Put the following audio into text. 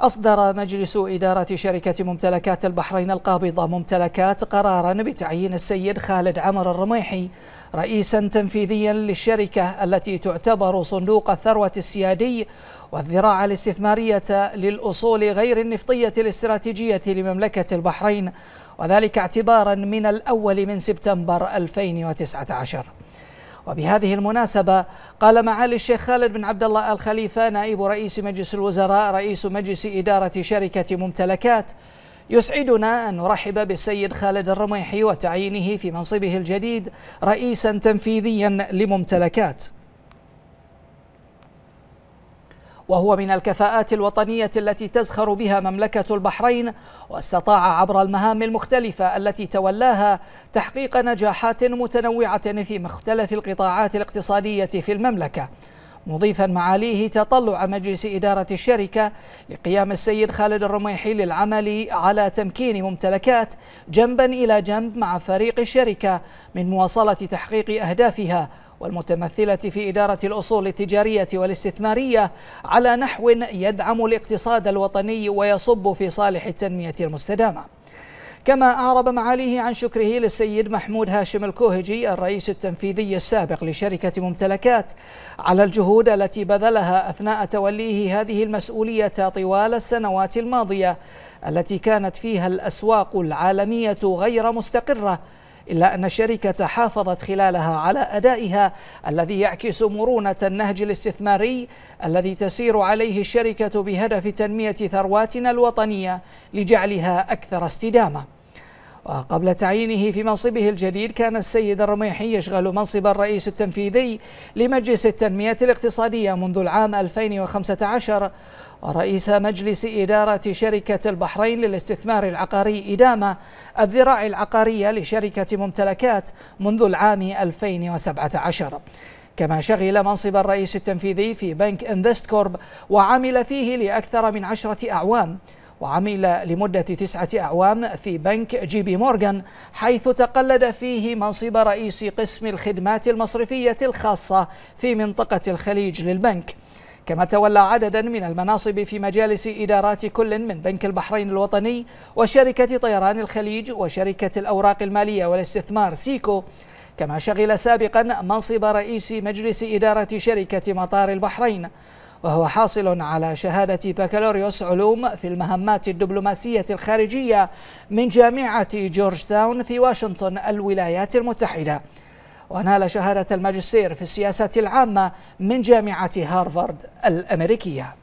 أصدر مجلس إدارة شركة ممتلكات البحرين القابضة ممتلكات قرارا بتعيين السيد خالد عمر الرميحي رئيسا تنفيذيا للشركة التي تعتبر صندوق الثروة السيادي والذراع الاستثمارية للأصول غير النفطية الاستراتيجية لمملكة البحرين وذلك اعتبارا من الأول من سبتمبر 2019 وبهذه المناسبة قال معالي الشيخ خالد بن عبد الله الخليفة نائب رئيس مجلس الوزراء رئيس مجلس إدارة شركة ممتلكات يسعدنا أن نرحب بالسيد خالد الرميحي وتعيينه في منصبه الجديد رئيسا تنفيذيا لممتلكات وهو من الكفاءات الوطنية التي تزخر بها مملكة البحرين واستطاع عبر المهام المختلفة التي تولاها تحقيق نجاحات متنوعة في مختلف القطاعات الاقتصادية في المملكة مضيفا معاليه تطلع مجلس إدارة الشركة لقيام السيد خالد الرميحي للعمل على تمكين ممتلكات جنبا إلى جنب مع فريق الشركة من مواصلة تحقيق أهدافها والمتمثلة في إدارة الأصول التجارية والاستثمارية على نحو يدعم الاقتصاد الوطني ويصب في صالح التنمية المستدامة كما أعرب معاليه عن شكره للسيد محمود هاشم الكوهجي الرئيس التنفيذي السابق لشركة ممتلكات على الجهود التي بذلها أثناء توليه هذه المسؤولية طوال السنوات الماضية التي كانت فيها الأسواق العالمية غير مستقرة إلا أن الشركة حافظت خلالها على أدائها الذي يعكس مرونة النهج الاستثماري الذي تسير عليه الشركة بهدف تنمية ثرواتنا الوطنية لجعلها أكثر استدامة وقبل تعيينه في منصبه الجديد كان السيد الرميحي يشغل منصب الرئيس التنفيذي لمجلس التنمية الاقتصادية منذ العام 2015 ورئيس مجلس إدارة شركة البحرين للاستثمار العقاري إدامة الذراع العقارية لشركة ممتلكات منذ العام 2017 كما شغل منصب الرئيس التنفيذي في بنك انفست كورب وعمل فيه لأكثر من عشرة أعوام وعمل لمدة تسعة أعوام في بنك جي بي مورغان حيث تقلد فيه منصب رئيس قسم الخدمات المصرفية الخاصة في منطقة الخليج للبنك كما تولى عددا من المناصب في مجالس إدارات كل من بنك البحرين الوطني وشركة طيران الخليج وشركة الأوراق المالية والاستثمار سيكو كما شغل سابقا منصب رئيس مجلس إدارة شركة مطار البحرين وهو حاصل على شهادة بكالوريوس علوم في المهمات الدبلوماسية الخارجية من جامعة جورج تاون في واشنطن الولايات المتحدة ونال شهادة الماجستير في السياسة العامة من جامعة هارفارد الأمريكية